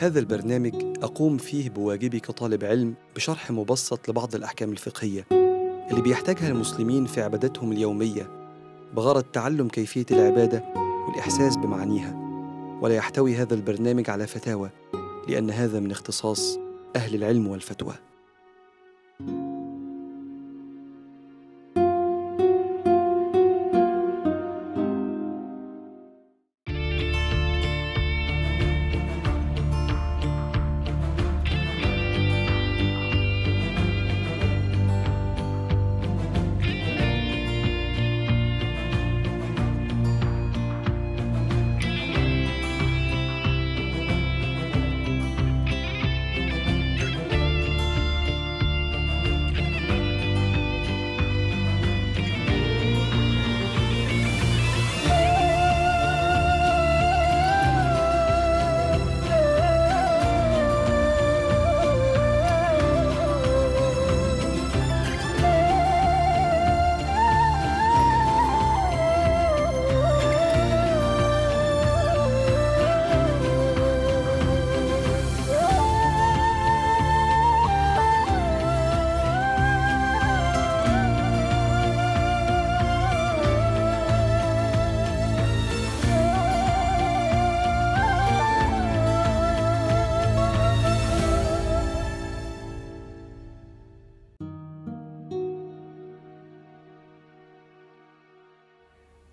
هذا البرنامج أقوم فيه بواجبي كطالب علم بشرح مبسط لبعض الأحكام الفقهية اللي بيحتاجها المسلمين في عبادتهم اليومية بغرض تعلم كيفية العبادة والإحساس بمعانيها ولا يحتوي هذا البرنامج على فتاوى لأن هذا من اختصاص أهل العلم والفتوى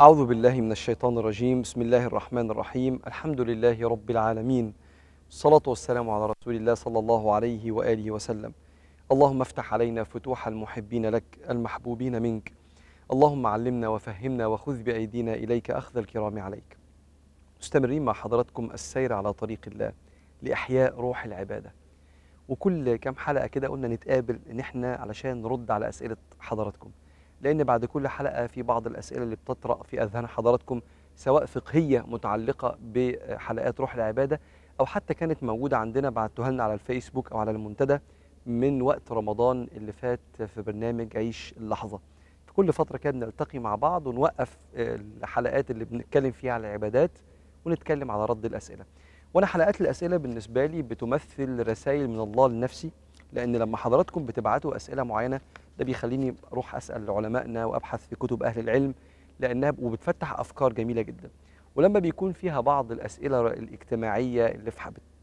أعوذ بالله من الشيطان الرجيم بسم الله الرحمن الرحيم الحمد لله رب العالمين الصلاة والسلام على رسول الله صلى الله عليه وآله وسلم اللهم افتح علينا فتوح المحبين لك المحبوبين منك اللهم علمنا وفهمنا وخذ بأيدينا إليك أخذ الكرام عليك مستمرين مع حضراتكم السير على طريق الله لإحياء روح العبادة وكل كام حلقة كده قلنا نتقابل إن إحنا علشان نرد على أسئلة حضراتكم لأن بعد كل حلقة في بعض الأسئلة اللي بتطرأ في أذهان حضراتكم سواء فقهية متعلقة بحلقات روح العبادة أو حتى كانت موجودة عندنا بعتوها لنا على الفيسبوك أو على المنتدى من وقت رمضان اللي فات في برنامج عيش اللحظة في كل فترة كده بنلتقي مع بعض ونوقف آه، الحلقات اللي بنتكلم فيها على العبادات ونتكلم على رد الأسئلة وأنا حلقات الأسئلة بالنسبة لي بتمثل رسائل من الله لنفسي لان لما حضراتكم بتبعتوا اسئله معينه ده بيخليني اروح اسال علمائنا وابحث في كتب اهل العلم لانها وبتفتح افكار جميله جدا ولما بيكون فيها بعض الاسئله الاجتماعيه اللي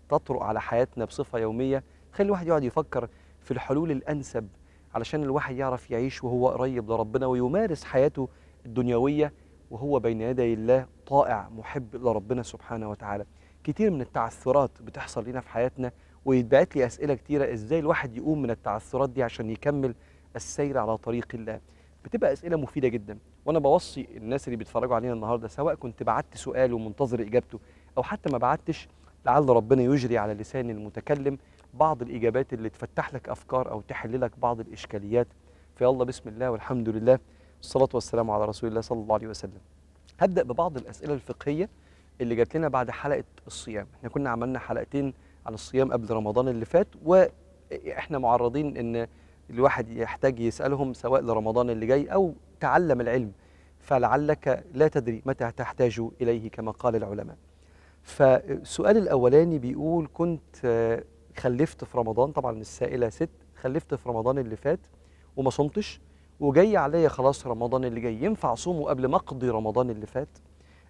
بتطرق على حياتنا بصفه يوميه تخلي الواحد يقعد يفكر في الحلول الانسب علشان الواحد يعرف يعيش وهو قريب لربنا ويمارس حياته الدنيويه وهو بين يدي الله طائع محب لربنا سبحانه وتعالى كتير من التعثرات بتحصل لنا في حياتنا ويتبعت لي اسئله كتيره ازاي الواحد يقوم من التعثرات دي عشان يكمل السير على طريق الله بتبقى اسئله مفيده جدا وانا بوصي الناس اللي بيتفرجوا علينا النهارده سواء كنت بعت سؤال ومنتظر اجابته او حتى ما بعتش لعل ربنا يجري على لسان المتكلم بعض الاجابات اللي تفتح لك افكار او تحل لك بعض الاشكاليات فيلا بسم الله والحمد لله والصلاه والسلام على رسول الله صلى الله عليه وسلم هبدا ببعض الاسئله الفقهيه اللي جات لنا بعد حلقه الصيام احنا كنا عملنا حلقتين عن الصيام قبل رمضان اللي فات واحنا معرضين ان الواحد يحتاج يسالهم سواء لرمضان اللي جاي او تعلم العلم فلعلك لا تدري متى تحتاج اليه كما قال العلماء. فالسؤال الاولاني بيقول كنت آه، خلفت في رمضان طبعا السائله ست خلفت في رمضان اللي فات وما صمتش وجاي عليا خلاص رمضان اللي جاي ينفع صومه قبل ما اقضي رمضان اللي فات؟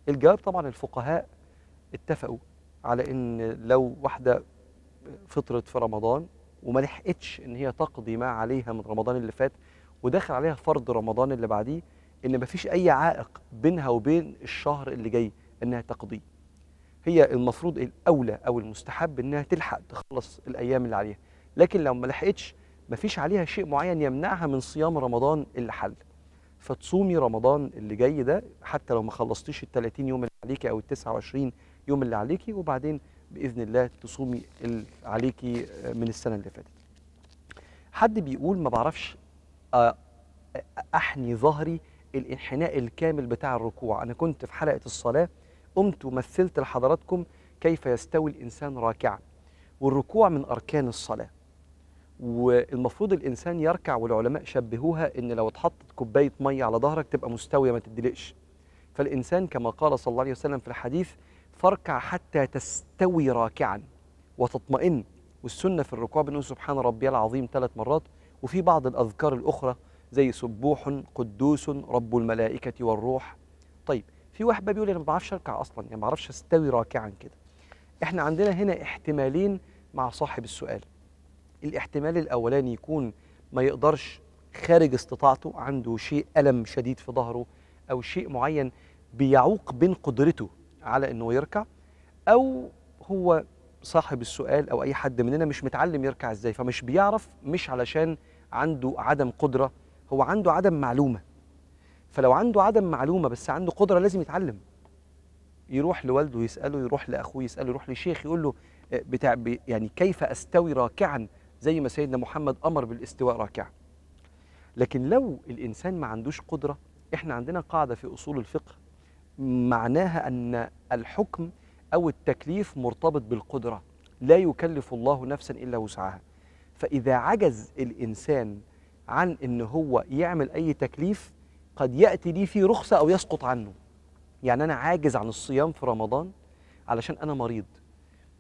الجواب طبعا الفقهاء اتفقوا على ان لو واحده فطرت في رمضان وما لحقتش ان هي تقضي ما عليها من رمضان اللي فات ودخل عليها فرض رمضان اللي بعديه ان ما فيش اي عائق بينها وبين الشهر اللي جاي انها تقضيه هي المفروض الاولى او المستحب انها تلحق تخلص الايام اللي عليها لكن لو ما لحقتش ما فيش عليها شيء معين يمنعها من صيام رمضان اللي حل فتصومي رمضان اللي جاي ده حتى لو ما خلصتيش ال 30 يوم اللي عليكي او ال 29 يوم اللي عليكي وبعدين باذن الله تصومي اللي عليكي آه، من السنه اللي فاتت حد بيقول ما بعرفش آه، آه، احني ظهري الانحناء الكامل بتاع الركوع انا كنت في حلقه الصلاه قمت ومثلت لحضراتكم كيف يستوي الانسان راكعا والركوع من اركان الصلاه والمفروض الانسان يركع والعلماء شبهوها ان لو اتحطت كوبايه ميه على ظهرك تبقى مستويه ما تدلقش فالانسان كما قال صلى الله عليه وسلم في الحديث فاركع حتى تستوي راكعا وتطمئن والسنة في الركوع بنقول سبحان ربي العظيم ثلاث مرات وفي بعض الأذكار الأخرى زي سبوح قدوس رب الملائكة والروح طيب في واحد بقى بيقول أنا ما بعرفش أركع أصلا يعني ما بعرفش أستوي راكعا كده إحنا عندنا هنا احتمالين مع صاحب السؤال الاحتمال الأولاني يكون ما يقدرش خارج استطاعته عنده شيء ألم شديد في ظهره أو شيء معين بيعوق بين قدرته على انه يركع او هو صاحب السؤال او اي حد مننا مش متعلم يركع ازاي فمش بيعرف مش علشان عنده عدم قدره هو عنده عدم معلومه فلو عنده عدم معلومه بس عنده قدره لازم يتعلم يروح لوالده يساله يروح لاخوه يساله يروح لشيخ يقول له آه، بتاع يعني كيف استوي راكعا زي ما سيدنا محمد امر بالاستواء راكعا لكن لو الانسان ما عندوش قدره احنا عندنا قاعده في اصول الفقه معناها أن الحكم أو التكليف مرتبط بالقدرة لا يكلف الله نفسا إلا وسعها فإذا عجز الإنسان عن أن هو يعمل أي تكليف قد يأتي لي فيه رخصة أو يسقط عنه يعني أنا عاجز عن الصيام في رمضان علشان أنا مريض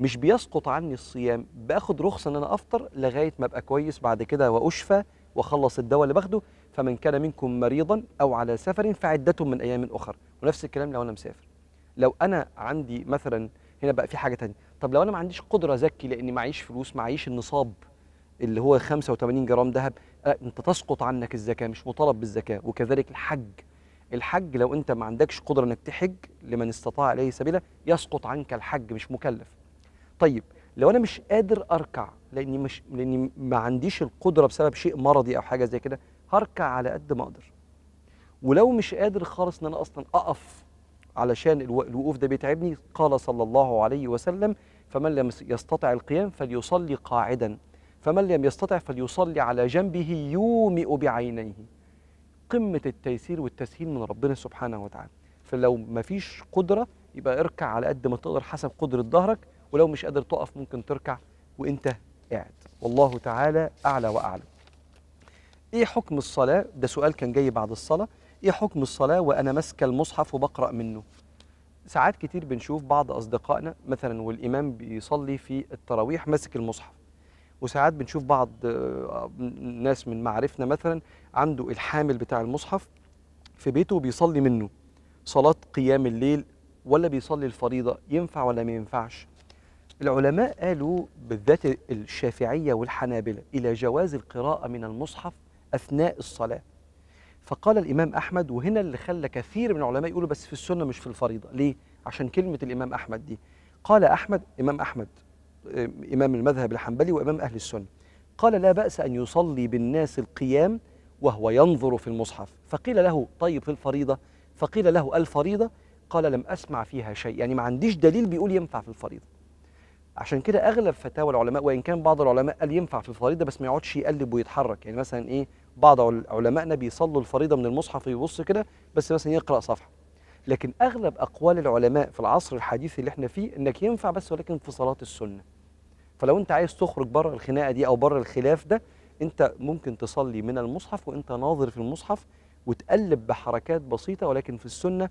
مش بيسقط عني الصيام باخد رخصة أن أنا أفطر لغاية ما أبقى كويس بعد كده وأشفى وأخلص الدواء اللي باخده فمن كان منكم مريضا أو على سفر فعدة من أيام أخر ونفس الكلام لو أنا مسافر لو أنا عندي مثلا هنا بقى في حاجة تانية طب لو أنا ما عنديش قدرة أزكي لأني معيش فلوس معيش النصاب اللي هو 85 جرام ذهب أنت تسقط عنك الزكاة مش مطالب بالزكاة وكذلك الحج الحج لو أنت ما عندكش قدرة أنك تحج لمن استطاع إليه سبيلا يسقط عنك الحج مش مكلف طيب لو أنا مش قادر أركع لأني مش لأني ما عنديش القدرة بسبب شيء مرضي أو حاجة زي كده هركع على قد ما اقدر ولو مش قادر خالص ان انا اصلا اقف علشان الوقوف ده بيتعبني قال صلى الله عليه وسلم فمن لم يستطع القيام فليصلي قاعدا فمن لم يستطع فليصلي على جنبه يومئ بعينيه قمة التيسير والتسهيل من ربنا سبحانه وتعالى فلو مفيش قدرة يبقى اركع على قد ما تقدر حسب قدرة ظهرك ولو مش قادر تقف ممكن تركع وانت قاعد والله تعالى أعلى وأعلم ايه حكم الصلاه ده سؤال كان جاي بعد الصلاه ايه حكم الصلاه وانا ماسكه المصحف وبقرا منه ساعات كتير بنشوف بعض اصدقائنا مثلا والامام بيصلي في التراويح ماسك المصحف وساعات بنشوف بعض آه، ناس من معارفنا مثلا عنده الحامل بتاع المصحف في بيته بيصلي منه صلاه قيام الليل ولا بيصلي الفريضه ينفع ولا ما ينفعش العلماء قالوا بالذات الشافعيه والحنابله الى جواز القراءه من المصحف أثناء الصلاة فقال الإمام أحمد وهنا اللي خلى كثير من العلماء يقولوا بس في السنة مش في الفريضة ليه؟ عشان كلمة الإمام أحمد دي قال أحمد إمام أحمد آه، إمام المذهب الحنبلي وإمام أهل السنة قال لا بأس أن يصلي بالناس القيام وهو ينظر في المصحف فقيل له طيب في الفريضة فقيل له الفريضة قال لم أسمع فيها شيء يعني ما عنديش دليل بيقول ينفع في الفريضة عشان كده أغلب فتاوى العلماء وإن كان بعض العلماء قال ينفع في الفريضة بس ما يقعدش يقلب ويتحرك يعني مثلا إيه بعض علمائنا بيصلوا الفريضه من المصحف يبص كده بس مثلا يقرا صفحه لكن اغلب اقوال العلماء في العصر الحديث اللي احنا فيه انك ينفع بس ولكن في صلاه السنه فلو انت عايز تخرج بره الخناقه دي او بره الخلاف ده انت ممكن تصلي من المصحف وانت ناظر في المصحف وتقلب بحركات بسيطه ولكن في السنه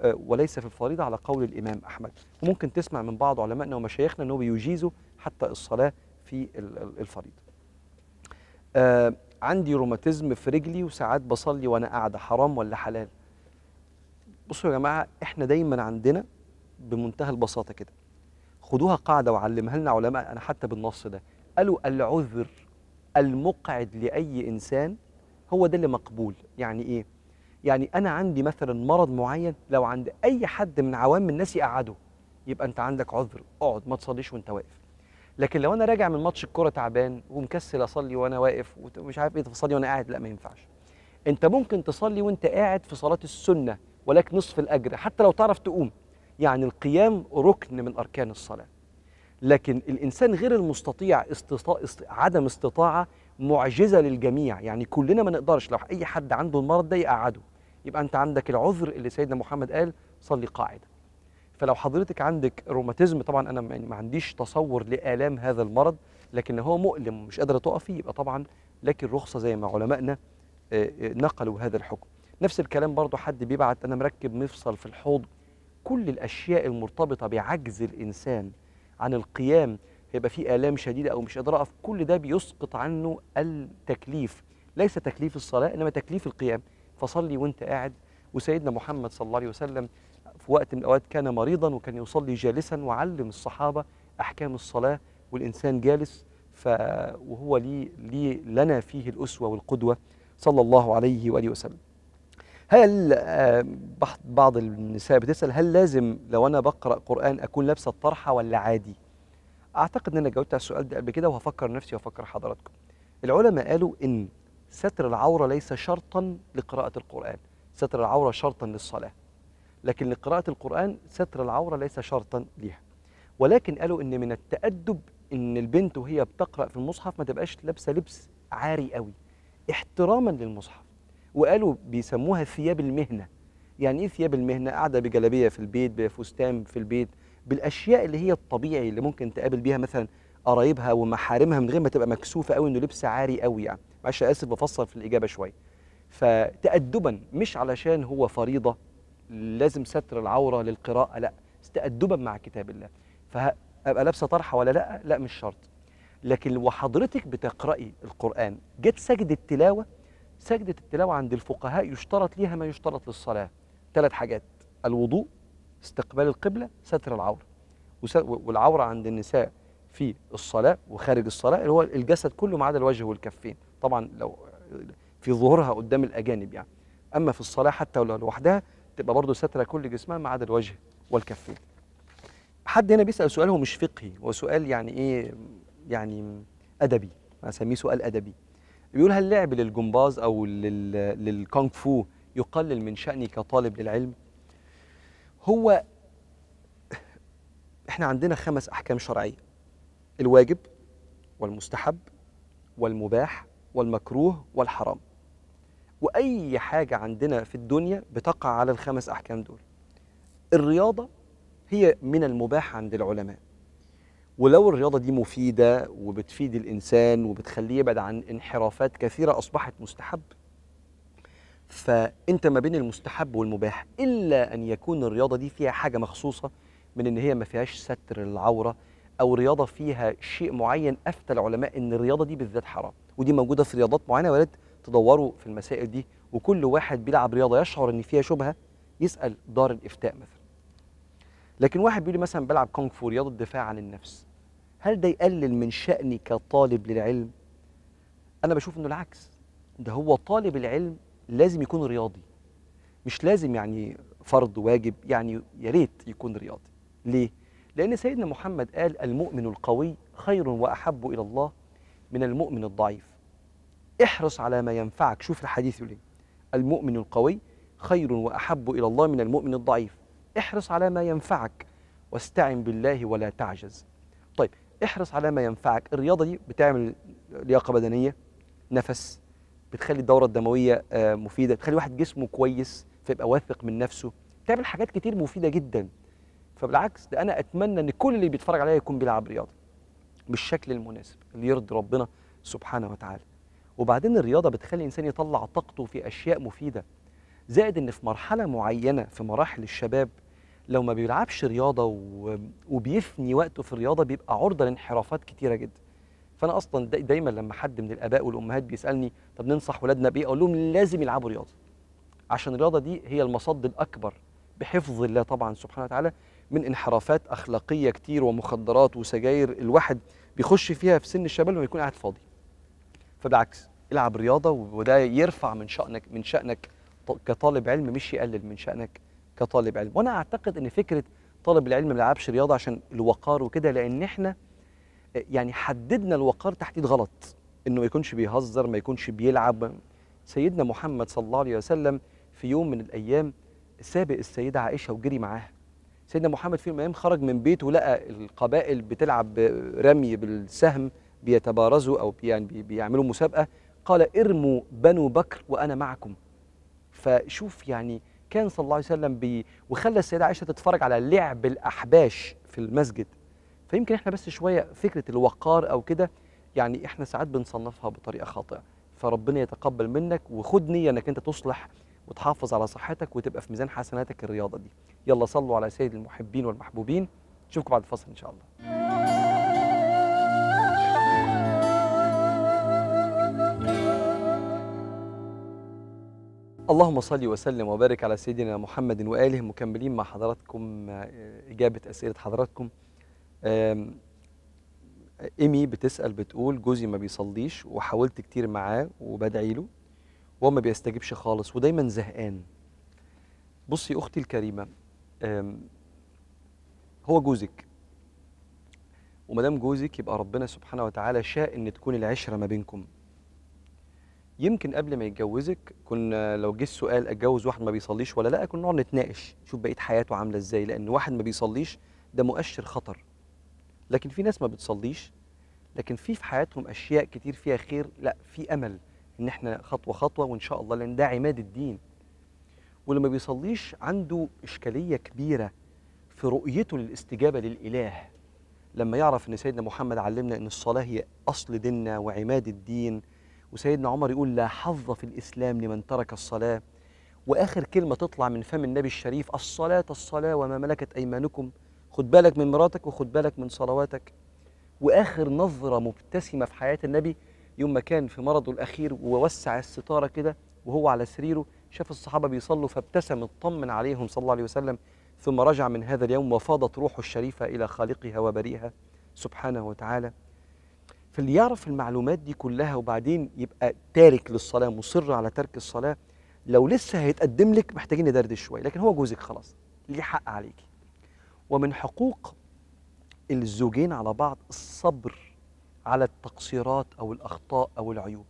آه، وليس في الفريضه على قول الامام احمد وممكن تسمع من بعض علمائنا ومشايخنا انه بيجيزوا حتى الصلاه في الفريضه آه، عندي روماتيزم في رجلي وساعات بصلي وانا قاعده حرام ولا حلال بصوا يا جماعه احنا دايما عندنا بمنتهى البساطه كده خدوها قاعده وعلمها لنا علماء انا حتى بالنص ده قالوا العذر المقعد لاي انسان هو ده اللي مقبول يعني ايه يعني انا عندي مثلا مرض معين لو عند اي حد من عوام الناس يقعده يبقى انت عندك عذر اقعد ما تصليش وانت واقف لكن لو انا راجع من ماتش الكوره تعبان ومكسل اصلي وانا واقف ومش عارف ايه تصلي وانا قاعد لا ما ينفعش انت ممكن تصلي وانت قاعد في صلاه السنه ولك نصف الاجر حتى لو تعرف تقوم يعني القيام ركن من اركان الصلاه لكن الانسان غير المستطيع استطاع است... عدم استطاعه معجزه للجميع يعني كلنا ما نقدرش لو اي حد عنده المرض ده يقعده يبقى انت عندك العذر اللي سيدنا محمد قال صلي قاعده فلو حضرتك عندك روماتيزم طبعا انا يعني ما عنديش تصور لالام هذا المرض لكن هو مؤلم ومش قادره تقفي يبقى طبعا لك الرخصه زي ما علمائنا آه، آه، نقلوا هذا الحكم نفس الكلام برضو حد بيبعت انا مركب مفصل في الحوض كل الاشياء المرتبطه بعجز الانسان عن القيام هيبقى في الام شديده او مش قادر اقف كل ده بيسقط عنه التكليف ليس تكليف الصلاه انما تكليف القيام فصلي وانت قاعد وسيدنا محمد صلى الله عليه وسلم في وقت من الأوقات كان مريضا وكان يصلي جالسا وعلم الصحابة أحكام الصلاة والإنسان جالس ف وهو لي, لي لنا فيه الأسوة والقدوة صلى الله عليه وآله وسلم هل آه، بعض النساء بتسأل هل لازم لو أنا بقرأ قرآن أكون لابسة الطرحة ولا عادي أعتقد أن أنا جاوبت على السؤال ده قبل كده وهفكر نفسي وهفكر حضراتكم العلماء قالوا إن ستر العورة ليس شرطا لقراءة القرآن ستر العورة شرطا للصلاة لكن لقراءة القرآن ستر العورة ليس شرطا ليها ولكن قالوا إن من التأدب إن البنت وهي بتقرأ في المصحف ما تبقاش لابسة لبس عاري قوي احتراما للمصحف وقالوا بيسموها ثياب المهنة يعني إيه ثياب المهنة قاعدة بجلابية في البيت بفستان في البيت بالأشياء اللي هي الطبيعي اللي ممكن تقابل بيها مثلا قرايبها ومحارمها من غير ما تبقى مكسوفة قوي إنه لبس عاري قوي يعني معلش آسف بفصل في الإجابة شوية فتأدبا مش علشان هو فريضة لازم ستر العوره للقراءه لا تأدبا مع كتاب الله فابقى لابسه طرحه ولا لا لا مش شرط لكن وحضرتك بتقراي القران جت سجده التلاوه سجده التلاوه عند الفقهاء يشترط ليها ما يشترط للصلاه ثلاث حاجات الوضوء استقبال القبله ستر العوره والعوره عند النساء في الصلاه وخارج الصلاه اللي هو الجسد كله ما عدا الوجه والكفين طبعا لو في ظهورها قدام الاجانب يعني اما في الصلاه حتى لو لوحدها تبقى برضه ساتره كل جسمها ما عدا الوجه والكفين حد هنا بيسال سؤال هو مش فقهي هو سؤال يعني ايه يعني ادبي هسميه سؤال ادبي بيقول هل لعب للجمباز او للكونغ فو يقلل من شاني كطالب للعلم هو احنا عندنا خمس احكام شرعيه الواجب والمستحب والمباح والمكروه والحرام واي حاجه عندنا في الدنيا بتقع على الخمس احكام دول الرياضه هي من المباح عند العلماء ولو الرياضه دي مفيده وبتفيد الانسان وبتخليه يبعد عن انحرافات كثيره اصبحت مستحب فانت ما بين المستحب والمباح الا ان يكون الرياضه دي فيها حاجه مخصوصه من ان هي ما فيهاش ستر للعوره او رياضه فيها شيء معين افتى العلماء ان الرياضه دي بالذات حرام ودي موجوده في رياضات معينه ولكن تدوروا في المسائل دي وكل واحد بيلعب رياضه يشعر ان فيها شبهه يسال دار الافتاء مثلا لكن واحد بيقول مثلا بلعب كونغ فو رياضه الدفاع عن النفس هل ده يقلل من شاني كطالب للعلم انا بشوف انه العكس ده هو طالب العلم لازم يكون رياضي مش لازم يعني فرض واجب يعني يا ريت يكون رياضي ليه لان سيدنا محمد قال المؤمن القوي خير واحب الى الله من المؤمن الضعيف احرص على ما ينفعك شوف الحديث يقول المؤمن القوي خير وأحب إلى الله من المؤمن الضعيف احرص على ما ينفعك واستعن بالله ولا تعجز طيب احرص على ما ينفعك الرياضة دي بتعمل لياقة بدنية نفس بتخلي الدورة الدموية آه، مفيدة بتخلي واحد جسمه كويس فيبقى واثق من نفسه بتعمل حاجات كتير مفيدة جدا فبالعكس ده أنا أتمنى أن كل اللي بيتفرج عليا يكون بيلعب رياضة بالشكل المناسب اللي يرضي ربنا سبحانه وتعالى وبعدين الرياضه بتخلي الانسان يطلع طاقته في اشياء مفيده زائد ان في مرحله معينه في مراحل الشباب لو ما بيلعبش رياضه وبيفني وقته في الرياضه بيبقى عرضه لانحرافات كتيره جدا فانا اصلا دايما لما حد من الاباء والامهات بيسالني طب ننصح ولادنا بايه اقول لهم لازم يلعبوا رياضه عشان الرياضه دي هي المصد الاكبر بحفظ الله طبعا سبحانه وتعالى من انحرافات اخلاقيه كتير ومخدرات وسجاير الواحد بيخش فيها في سن الشباب لما يكون قاعد فاضي فبالعكس العب رياضه وده يرفع من شانك من شانك كطالب علم مش يقلل من شانك كطالب علم وانا اعتقد ان فكره طالب العلم ما يلعبش رياضه عشان الوقار وكده لان احنا يعني حددنا الوقار تحديد غلط انه ما يكونش بيهزر ما يكونش بيلعب سيدنا محمد صلى الله عليه وسلم في يوم من الايام سابق السيده عائشه وجري معاها سيدنا محمد في يوم من الايام خرج من بيته لقى القبائل بتلعب رمي بالسهم بيتبارزوا او يعني بيعملوا مسابقه قال ارموا بنو بكر وأنا معكم فشوف يعني كان صلى الله عليه وسلم بي وخلى السيدة عائشة تتفرج على لعب الأحباش في المسجد فيمكن احنا بس شوية فكرة الوقار أو كده يعني احنا ساعات بنصنفها بطريقة خاطئة فربنا يتقبل منك وخد نية انك انت تصلح وتحافظ على صحتك وتبقى في ميزان حسناتك الرياضة دي يلا صلوا على سيد المحبين والمحبوبين نشوفكم بعد الفصل ان شاء الله اللهم صل وسلم وبارك على سيدنا محمد وآله مكملين مع حضراتكم إجابة أسئلة حضراتكم إيمي بتسأل بتقول جوزي ما بيصليش وحاولت كتير معاه وبدعي له وهو ما بيستجيبش خالص ودايما زهقان بصي أختي الكريمة هو جوزك ومدام جوزك يبقى ربنا سبحانه وتعالى شاء ان تكون العشره ما بينكم يمكن قبل ما يتجوزك كنا لو جه السؤال اتجوز واحد ما بيصليش ولا لا كنا نقعد نتناقش شوف بقيه حياته عامله ازاي لان واحد ما بيصليش ده مؤشر خطر لكن في ناس ما بتصليش لكن في في حياتهم اشياء كتير فيها خير لا في امل ان احنا خطوه خطوه وان شاء الله لان ده عماد الدين واللي ما بيصليش عنده اشكاليه كبيره في رؤيته للاستجابه للاله لما يعرف ان سيدنا محمد علمنا ان الصلاه هي اصل ديننا وعماد الدين وسيدنا عمر يقول لا حظ في الإسلام لمن ترك الصلاة وآخر كلمة تطلع من فم النبي الشريف الصلاة الصلاة وما ملكت أيمانكم خد بالك من مراتك وخد بالك من صلواتك وآخر نظرة مبتسمة في حياة النبي يوم ما كان في مرضه الأخير ووسع الستارة كده وهو على سريره شاف الصحابة بيصلوا فابتسم اطمن عليهم صلى الله عليه وسلم ثم رجع من هذا اليوم وفاضت روحه الشريفة إلى خالقها وبريها سبحانه وتعالى فاللي يعرف المعلومات دي كلها وبعدين يبقى تارك للصلاه مصر على ترك الصلاه لو لسه هيتقدم لك محتاجين ندردش شويه لكن هو جوزك خلاص ليه حق عليكي ومن حقوق الزوجين على بعض الصبر على التقصيرات او الاخطاء او العيوب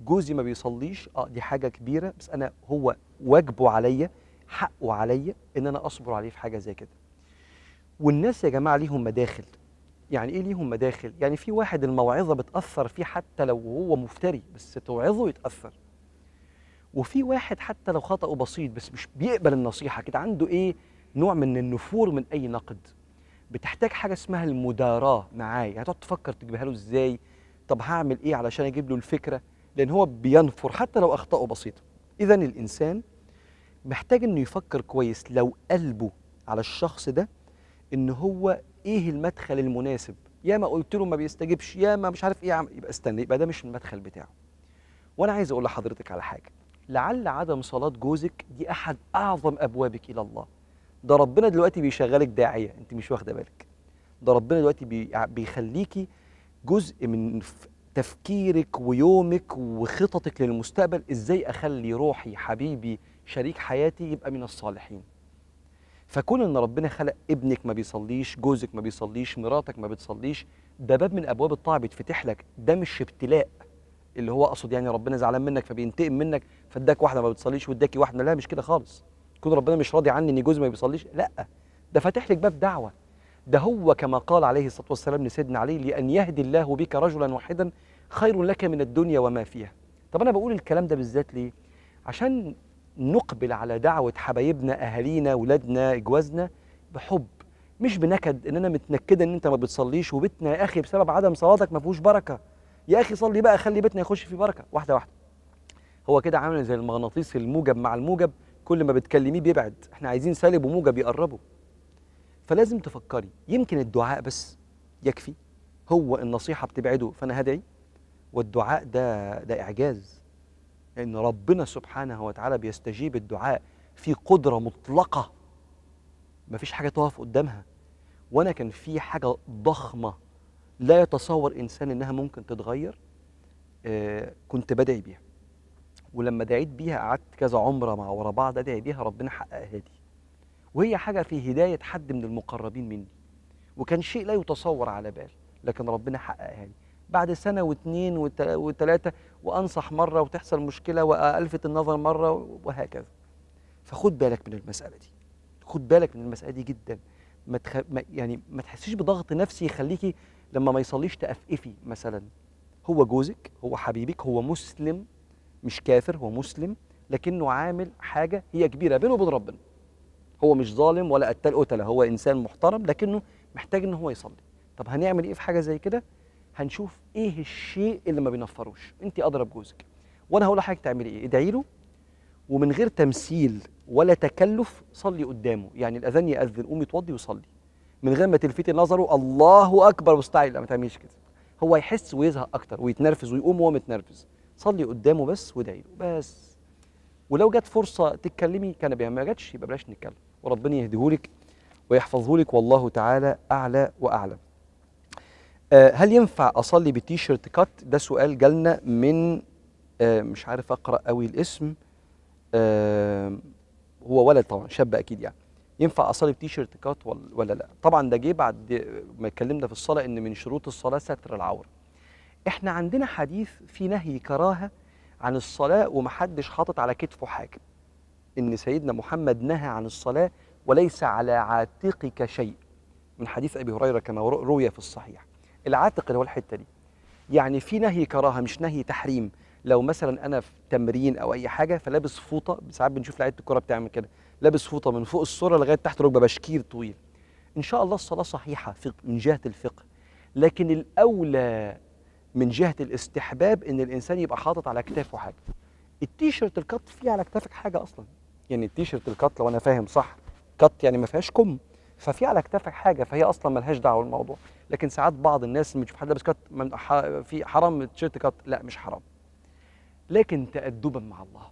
جوزي ما بيصليش اه دي حاجه كبيره بس انا هو واجبه عليا حقه عليا ان انا اصبر عليه في حاجه زي كده والناس يا جماعه ليهم مداخل يعني ايه ليهم مداخل يعني في واحد الموعظه بتاثر فيه حتى لو هو مفتري بس توعظه يتاثر وفي واحد حتى لو خطأه بسيط بس مش بيقبل النصيحه كده عنده ايه نوع من النفور من اي نقد بتحتاج حاجه اسمها المداراه معاه يعني تقعد تفكر تجيبها له ازاي طب هعمل ايه علشان اجيب له الفكره لان هو بينفر حتى لو اخطاه بسيطه اذا الانسان محتاج انه يفكر كويس لو قلبه على الشخص ده ان هو ايه المدخل المناسب يا ما قلت له ما بيستجبش يا ما مش عارف ايه عم... يبقى استنى يبقى ده مش المدخل بتاعه وانا عايز اقول لحضرتك على حاجه لعل عدم صلاه جوزك دي احد اعظم ابوابك الى الله ده ربنا دلوقتي بيشغلك داعيه انت مش واخده بالك ده ربنا دلوقتي بيخليكي جزء من تفكيرك ويومك وخططك للمستقبل ازاي اخلي روحي حبيبي شريك حياتي يبقى من الصالحين فكون ان ربنا خلق ابنك ما بيصليش جوزك ما بيصليش مراتك ما بتصليش ده باب من ابواب الطاعه بيتفتح لك ده مش ابتلاء اللي هو اقصد يعني ربنا زعلان منك فبينتقم منك فاداك واحده ما بتصليش واداكي واحده لا مش كده خالص كون ربنا مش راضي عني ان جوزي ما بيصليش لا ده فاتح لك باب دعوه ده هو كما قال عليه الصلاه والسلام لسيدنا علي لان يهدي الله بك رجلا واحدا خير لك من الدنيا وما فيها طب انا بقول الكلام ده بالذات ليه عشان نقبل على دعوة حبايبنا أهالينا ولادنا إجوازنا بحب مش بنكد إن أنا متنكدة إن أنت ما بتصليش وبيتنا يا أخي بسبب عدم صلاتك ما فيهوش بركة يا أخي صلي بقى خلي بيتنا يخش فيه بركة واحدة واحدة هو كده عامل زي المغناطيس الموجب مع الموجب كل ما بتكلميه بيبعد احنا عايزين سالب وموجب يقربوا فلازم تفكري يمكن الدعاء بس يكفي هو النصيحة بتبعده فأنا هدعي والدعاء ده ده إعجاز لأن ربنا سبحانه وتعالى بيستجيب الدعاء في قدرة مطلقة مفيش حاجة تقف قدامها وأنا كان في حاجة ضخمة لا يتصور إنسان إنها ممكن تتغير آه كنت بدعي بيها ولما دعيت بيها قعدت كذا عمرة مع ورا بعض أدعي بيها ربنا حققها لي وهي حاجة في هداية حد من المقربين مني وكان شيء لا يتصور على بال لكن ربنا حققها لي بعد سنة واثنين وثلاثة وانصح مره وتحصل مشكله والفت النظر مره وهكذا فخد بالك من المساله دي خد بالك من المساله دي جدا ما تخ... ما يعني ما تحسيش بضغط نفسي يخليكي لما ما يصليش تقفقفي مثلا هو جوزك هو حبيبك هو مسلم مش كافر هو مسلم لكنه عامل حاجه هي كبيره بينه وبين ربنا هو مش ظالم ولا قتال قتله هو انسان محترم لكنه محتاج ان هو يصلي طب هنعمل ايه في حاجه زي كده هنشوف ايه الشيء اللي ما بينفروش انت اضرب جوزك وانا هقول لحضرتك تعملي ايه ادعي له ومن غير تمثيل ولا تكلف صلي قدامه يعني الاذان ياذن قومي توضي وصلي من غير ما تلفتي نظره الله اكبر مستعجل لا ما تعمليش كده هو يحس ويزهق اكتر ويتنرفز ويقوم وهو متنرفز صلي قدامه بس وادعي له بس ولو جت فرصه تتكلمي كان بيها ما جاتش يبقى بلاش نتكلم وربنا يهديهولك ويحفظهولك والله تعالى اعلى واعلم آه، هل ينفع اصلي بالتيشيرت كات ده سؤال جالنا من آه، مش عارف اقرا قوي الاسم آه، هو ولد طبعا شاب اكيد يعني ينفع اصلي بتيشيرت كات ولا لا طبعا ده جه بعد ما اتكلمنا في الصلاه ان من شروط الصلاه ستر العوره احنا عندنا حديث في نهي كراهه عن الصلاه ومحدش حاطط على كتفه حاجه ان سيدنا محمد نهى عن الصلاه وليس على عاتقك شيء من حديث ابي هريره كما روي في الصحيح العاتق اللي هو الحته دي يعني في نهي كراهه مش نهي تحريم لو مثلا انا في تمرين او اي حاجه فلابس فوطه ساعات بنشوف لعيبه الكوره بتعمل كده لابس فوطه من فوق الصوره لغايه تحت ركبه بشكير طويل ان شاء الله الصلاه صحيحه في من جهه الفقه لكن الاولى من جهه الاستحباب ان الانسان يبقى حاطط على كتافه حاجه التيشيرت الكت فيه على كتافك حاجه اصلا يعني التيشيرت الكت لو انا فاهم صح كت يعني ما فيهاش كم ففي على كتافك حاجه فهي اصلا ملهاش دعوه بالموضوع لكن ساعات بعض الناس لما تشوف حد لابس كات في حرام تيشيرت كات لا مش حرام لكن تادبا مع الله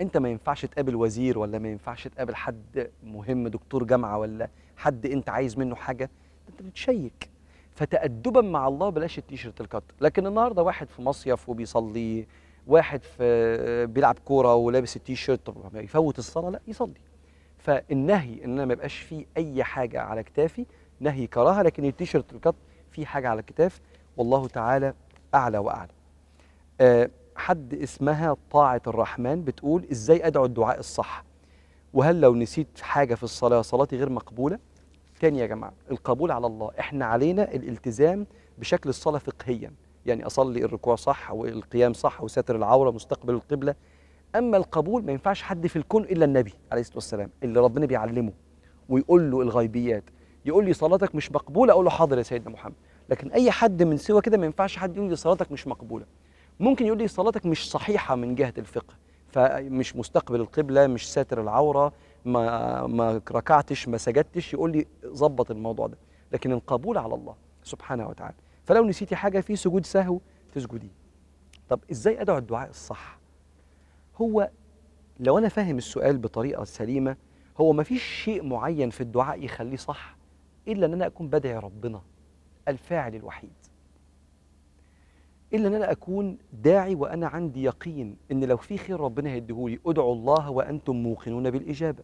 انت ما ينفعش تقابل وزير ولا ما ينفعش تقابل حد مهم دكتور جامعه ولا حد انت عايز منه حاجه انت بتشيك فتأدبا مع الله بلاش التيشيرت الكات لكن النهارده واحد في مصيف وبيصلي واحد في بيلعب كوره ولابس التيشيرت طب يفوت الصلاه لا يصلي فالنهي ان انا ما يبقاش فيه اي حاجه على كتافي نهي كراهه لكن التيشيرت الكت فيه حاجه على الكتاف والله تعالى اعلى واعلى. أه حد اسمها طاعه الرحمن بتقول ازاي ادعو الدعاء الصح؟ وهل لو نسيت حاجه في الصلاه صلاتي غير مقبوله؟ تاني يا جماعه القبول على الله، احنا علينا الالتزام بشكل الصلاه فقهيا، يعني اصلي الركوع صح والقيام صح وستر العوره مستقبل القبله اما القبول ما ينفعش حد في الكون الا النبي عليه الصلاه والسلام اللي ربنا بيعلمه ويقول له الغيبيات يقول لي صلاتك مش مقبوله اقول له حاضر يا سيدنا محمد لكن اي حد من سوى كده ما ينفعش حد يقول لي صلاتك مش مقبوله ممكن يقول لي صلاتك مش صحيحه من جهه الفقه فمش مستقبل القبله مش ساتر العوره ما ما ركعتش ما سجدتش يقول لي ظبط الموضوع ده لكن القبول على الله سبحانه وتعالى فلو نسيتي حاجه في سجود سهو تسجدي طب ازاي ادعو الدعاء الصح هو لو أنا فاهم السؤال بطريقة سليمة هو ما فيش شيء معين في الدعاء يخليه صح إلا أن أنا أكون بدعي ربنا الفاعل الوحيد إلا أن أنا أكون داعي وأنا عندي يقين إن لو في خير ربنا هيديهولي أدعوا الله وأنتم موقنون بالإجابة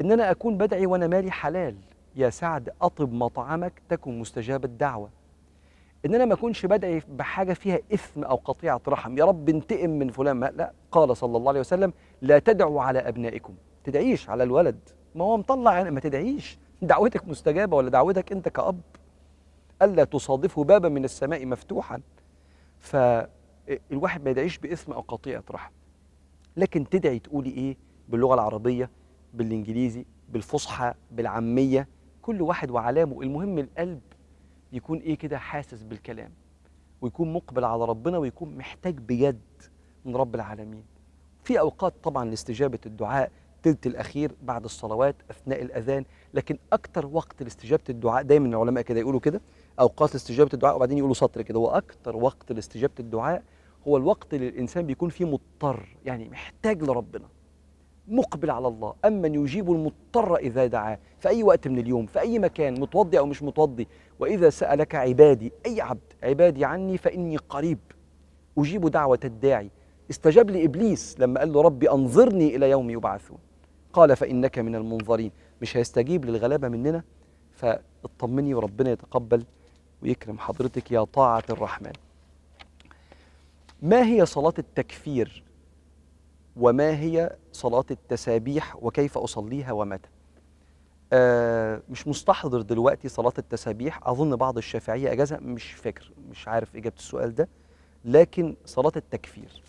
إن أنا أكون بدعي وأنا مالي حلال يا سعد أطب مطعمك تكن مستجاب الدعوة ان انا ما اكونش بدعي بحاجه فيها اثم او قطيعه رحم يا رب انتقم من فلان ما لا قال صلى الله عليه وسلم لا تدعوا على ابنائكم تدعيش على الولد ما هو مطلع يعني ما تدعيش دعوتك مستجابه ولا دعوتك انت كاب الا تصادفه بابا من السماء مفتوحا فالواحد ما يدعيش باثم او قطيعه رحم لكن تدعي تقولي ايه باللغه العربيه بالانجليزي بالفصحى بالعاميه كل واحد وعلامه المهم القلب يكون ايه كده حاسس بالكلام ويكون مقبل على ربنا ويكون محتاج بجد من رب العالمين في اوقات طبعا لاستجابه الدعاء الثلث الاخير بعد الصلوات اثناء الاذان لكن اكتر وقت لاستجابه الدعاء دايما العلماء كده يقولوا كده اوقات استجابه الدعاء وبعدين يقولوا سطر كده هو اكتر وقت لاستجابه الدعاء هو الوقت اللي الانسان بيكون فيه مضطر يعني محتاج لربنا مقبل على الله أمن يجيب المضطر إذا دعاه في أي وقت من اليوم في أي مكان متوضي أو مش متوضي وإذا سألك عبادي أي عبد عبادي عني فإني قريب أجيب دعوة الداعي استجاب لإبليس لما قال له ربي أنظرني إلى يوم يبعثون قال فإنك من المنظرين مش هيستجيب للغلابة مننا فاطمني وربنا يتقبل ويكرم حضرتك يا طاعة الرحمن ما هي صلاة التكفير وما هي صلاة التسابيح وكيف أصليها ومتى آه مش مستحضر دلوقتي صلاة التسابيح أظن بعض الشافعية أجازة مش فاكر مش عارف إجابة السؤال ده لكن صلاة التكفير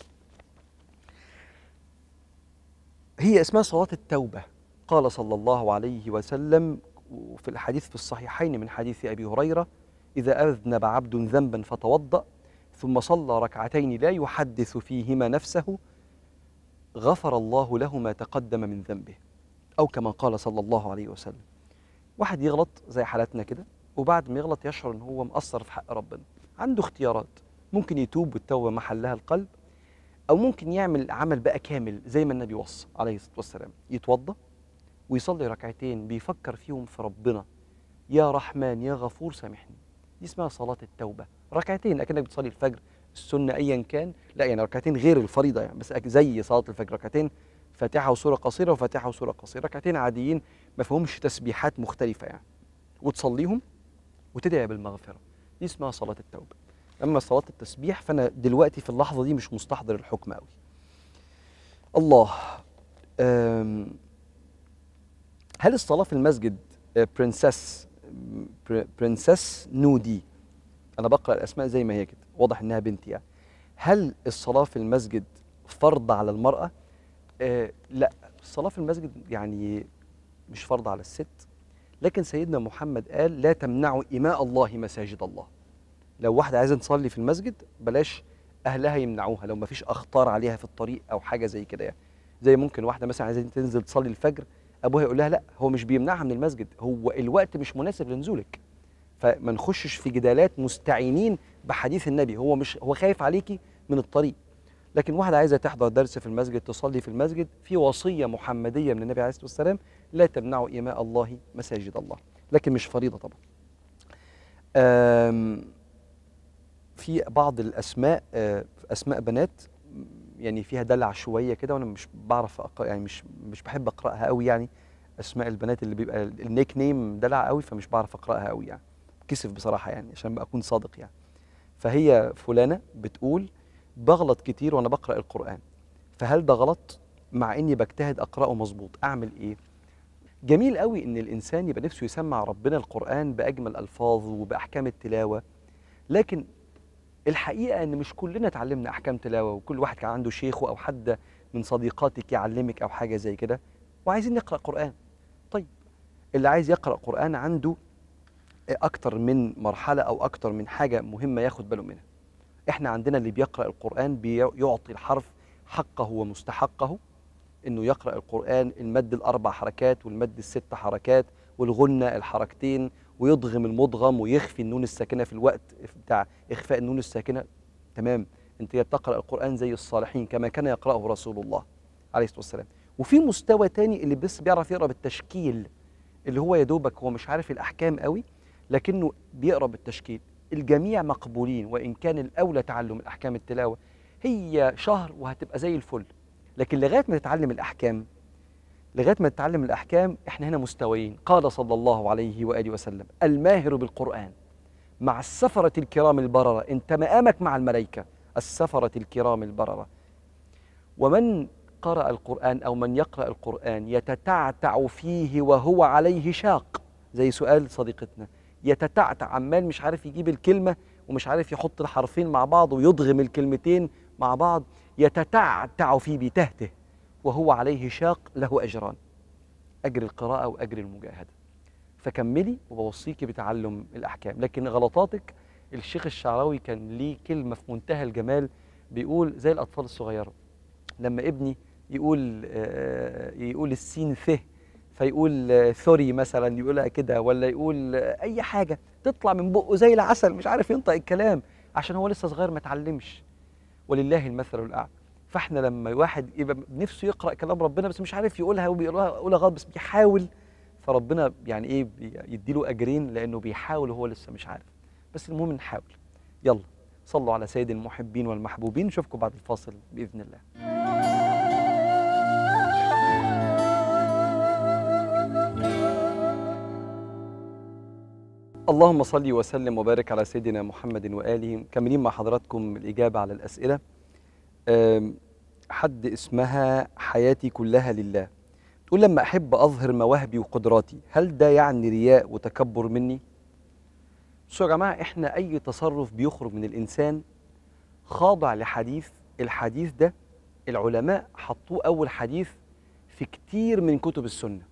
هي اسمها صلاة التوبة قال صلى الله عليه وسلم في الحديث في الصحيحين من حديث أبي هريرة إذا أذنب عبد ذنبا فتوضأ ثم صلى ركعتين لا يحدث فيهما نفسه غفر الله له ما تقدم من ذنبه أو كما قال صلى الله عليه وسلم واحد يغلط زي حالتنا كده وبعد ما يغلط يشعر ان هو مقصر في حق ربنا عنده اختيارات ممكن يتوب والتوبه محلها القلب او ممكن يعمل عمل بقى كامل زي ما النبي وصى عليه الصلاه والسلام يتوضى ويصلي ركعتين بيفكر فيهم في ربنا يا رحمن يا غفور سامحني دي اسمها صلاه التوبه ركعتين اكنك بتصلي الفجر السنه ايا كان لا يعني ركعتين غير الفريضه يعني بس زي صلاه الفجر ركعتين فاتحه وسوره قصيره وفاتحه وسوره قصيره ركعتين عاديين ما فيهمش تسبيحات مختلفه يعني وتصليهم وتدعي بالمغفره دي اسمها صلاه التوبه اما صلاه التسبيح فانا دلوقتي في اللحظه دي مش مستحضر الحكم قوي الله هل الصلاه في المسجد برنسس آه، برنسس نودي انا بقرا الاسماء زي ما هي كده واضح انها بنت يعني هل الصلاه في المسجد فرض على المراه آه لا الصلاه في المسجد يعني مش فرض على الست لكن سيدنا محمد قال لا تمنعوا إماء الله مساجد الله لو واحدة عايزة تصلي في المسجد بلاش أهلها يمنعوها لو ما فيش أخطار عليها في الطريق أو حاجة زي كده يعني زي ممكن واحدة مثلا عايزة تنزل تصلي الفجر أبوها يقول لها لا هو مش بيمنعها من المسجد هو الوقت مش مناسب لنزولك فما نخشش في جدالات مستعينين بحديث النبي هو مش هو خايف عليكي من الطريق لكن واحدة عايزة تحضر درس في المسجد تصلي في المسجد في وصية محمدية من النبي عليه الصلاة والسلام لا تمنعوا إماء الله مساجد الله لكن مش فريضة طبعا في بعض الأسماء آه، أسماء بنات يعني فيها دلع شوية كده وأنا مش بعرف أقرأ يعني مش مش بحب أقرأها قوي يعني أسماء البنات اللي بيبقى النيك نيم دلع قوي فمش بعرف أقرأها قوي يعني بتكسف بصراحه يعني عشان اكون صادق يعني فهي فلانه بتقول بغلط كتير وانا بقرا القران فهل ده غلط مع اني بجتهد اقراه مظبوط اعمل ايه جميل قوي ان الانسان يبقى نفسه يسمع ربنا القران باجمل الفاظه وباحكام التلاوه لكن الحقيقه ان مش كلنا اتعلمنا احكام تلاوه وكل واحد كان عنده شيخه او حد من صديقاتك يعلمك او حاجه زي كده وعايزين نقرا قران طيب اللي عايز يقرا قران عنده اكتر من مرحله او اكتر من حاجه مهمه ياخد باله منها احنا عندنا اللي بيقرا القران بيعطي الحرف حقه ومستحقه انه يقرا القران المد الاربع حركات والمد الست حركات والغنى الحركتين ويضغم المضغم ويخفي النون الساكنه في الوقت بتاع اخفاء النون الساكنه تمام انت بتقرا القران زي الصالحين كما كان يقراه رسول الله عليه الصلاه والسلام وفي مستوى تاني اللي بس بيعرف يقرا بالتشكيل اللي هو يا دوبك هو مش عارف الاحكام قوي لكنه بيقرا بالتشكيل الجميع مقبولين وإن كان الأولى تعلم الأحكام التلاوة هي شهر وهتبقى زي الفل لكن لغاية ما تتعلم الأحكام لغاية ما تتعلم الأحكام إحنا هنا مستويين قال صلى الله عليه وآله وسلم الماهر بالقرآن مع السفرة الكرام البررة أنت مقامك مع الملائكة السفرة الكرام البررة ومن قرأ القرآن أو من يقرأ القرآن يتتعتع فيه وهو عليه شاق زي سؤال صديقتنا يتتعتع عمال مش عارف يجيب الكلمه ومش عارف يحط الحرفين مع بعض ويضغم الكلمتين مع بعض يتتعتع في بتهته وهو عليه شاق له اجران اجر القراءه واجر المجاهده فكملي وبوصيكي بتعلم الاحكام لكن غلطاتك الشيخ الشعراوي كان ليه كلمه في منتهى الجمال بيقول زي الاطفال الصغيره لما ابني يقول آه، يقول السين فيه فيقول سوري مثلا يقولها كده ولا يقول اي حاجه تطلع من بقه زي العسل مش عارف ينطق الكلام عشان هو لسه صغير ما اتعلمش ولله المثل الاعلى فاحنا لما واحد يبقى نفسه يقرا كلام ربنا بس مش عارف يقولها وبيقولها يقولها غلط بس بيحاول فربنا يعني ايه يديله اجرين لانه بيحاول وهو لسه مش عارف بس المهم نحاول يلا صلوا على سيد المحبين والمحبوبين نشوفكم بعد الفاصل باذن الله اللهم صل وسلم وبارك على سيدنا محمد وآله كاملين مع حضراتكم الإجابة على الأسئلة حد اسمها حياتي كلها لله تقول لما أحب أظهر مواهبي وقدراتي هل ده يعني رياء وتكبر مني؟ بصوا يا جماعة إحنا أي تصرف بيخرج من الإنسان خاضع لحديث الحديث ده العلماء حطوه أول حديث في كتير من كتب السنة